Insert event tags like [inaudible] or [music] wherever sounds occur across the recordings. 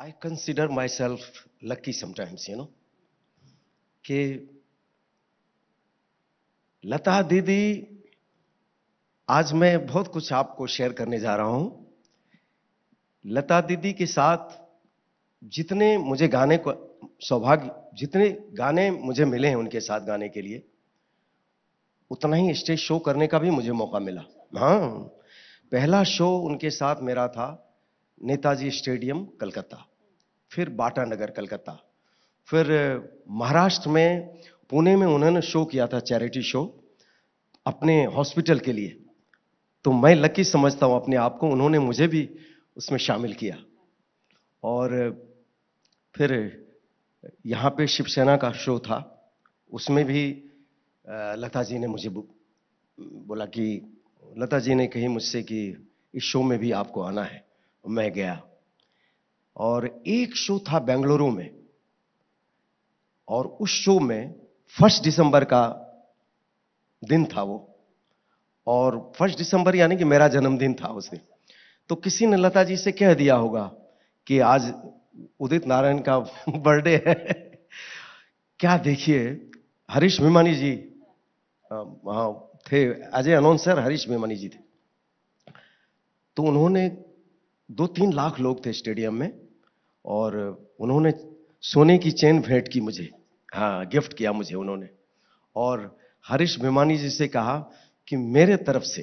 I consider myself lucky sometimes you know कि लता दीदी आज मैं बहुत कुछ आपको शेयर करने जा रहा हूं लता दीदी के साथ जितने मुझे गाने को सौभाग्य जितने गाने मुझे मिले हैं उनके साथ गाने के लिए उतना ही स्टेज शो करने का भी मुझे मौका मिला हाँ पहला शो उनके साथ मेरा था नेताजी स्टेडियम कलकत्ता फिर बाटा नगर कलकत्ता फिर महाराष्ट्र में पुणे में उन्होंने शो किया था चैरिटी शो अपने हॉस्पिटल के लिए तो मैं लकी समझता हूँ अपने आप को उन्होंने मुझे भी उसमें शामिल किया और फिर यहाँ पे शिवसेना का शो था उसमें भी लता जी ने मुझे बोला कि लता जी ने कही मुझसे कि इस शो में भी आपको आना है मैं गया और एक शो था बेंगलुरु में और उस शो में फर्स्ट दिसंबर का दिन था वो और फर्स्ट दिसंबर यानी कि मेरा जन्मदिन था उस दिन तो किसी ने लता जी से कह दिया होगा कि आज उदित नारायण का [laughs] बर्थडे है क्या देखिए हरीश मेमानी जी थे as a announcer Harish Memani ji थे तो उन्होंने दो तीन लाख लोग थे स्टेडियम में और उन्होंने सोने की चेन भेंट की मुझे हाँ गिफ्ट किया मुझे उन्होंने और हरीश भिमानी जी से कहा कि मेरे तरफ से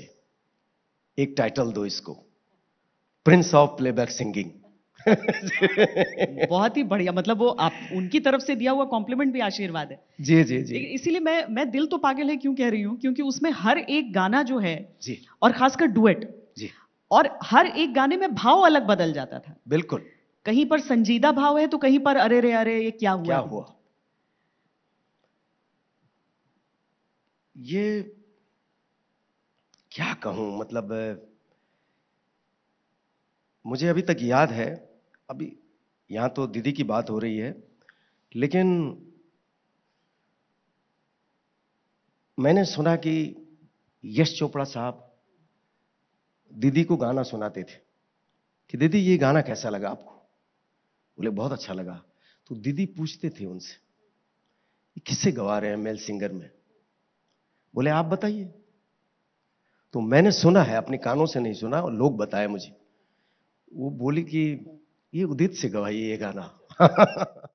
एक टाइटल दो इसको प्रिंस ऑफ प्लेबैक सिंगिंग बहुत ही बढ़िया मतलब वो आप उनकी तरफ से दिया हुआ कॉम्प्लीमेंट भी आशीर्वाद है जी जी जी इसीलिए मैं मैं दिल तो पागल है क्यों कह रही हूँ क्योंकि उसमें हर एक गाना जो है जी और खासकर डुएट जी और हर एक गाने में भाव अलग बदल जाता था बिल्कुल कहीं पर संजीदा भाव है तो कहीं पर अरे रे अरे ये क्या हुआ क्या हुआ ये क्या कहूं मतलब मुझे अभी तक याद है अभी यहां तो दीदी की बात हो रही है लेकिन मैंने सुना कि यश चोपड़ा साहब दीदी को गाना सुनाते थे कि दीदी ये गाना कैसा लगा आपको बोले बहुत अच्छा लगा तो दीदी पूछते थे उनसे किससे गवा रहे हैं मेल सिंगर में बोले आप बताइए तो मैंने सुना है अपने कानों से नहीं सुना और लोग बताए मुझे वो बोली कि ये उदित से गवाइए ये गाना [laughs]